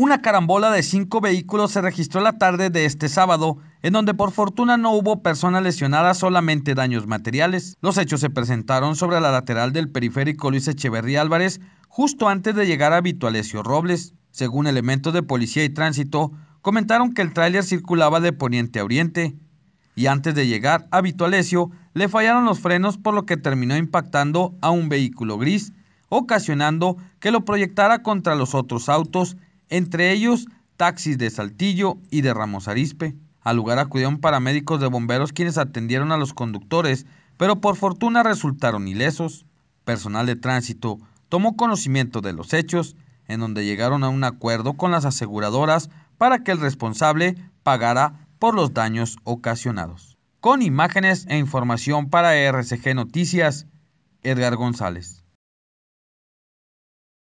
Una carambola de cinco vehículos se registró la tarde de este sábado, en donde por fortuna no hubo persona lesionada, solamente daños materiales. Los hechos se presentaron sobre la lateral del periférico Luis Echeverría Álvarez, justo antes de llegar a Vitualesio Robles. Según elementos de policía y tránsito, comentaron que el tráiler circulaba de poniente a oriente y antes de llegar a Vitualesio le fallaron los frenos por lo que terminó impactando a un vehículo gris, ocasionando que lo proyectara contra los otros autos entre ellos taxis de Saltillo y de Ramos Arispe. Al lugar acudieron paramédicos de bomberos quienes atendieron a los conductores, pero por fortuna resultaron ilesos. Personal de tránsito tomó conocimiento de los hechos, en donde llegaron a un acuerdo con las aseguradoras para que el responsable pagara por los daños ocasionados. Con imágenes e información para RCG Noticias, Edgar González.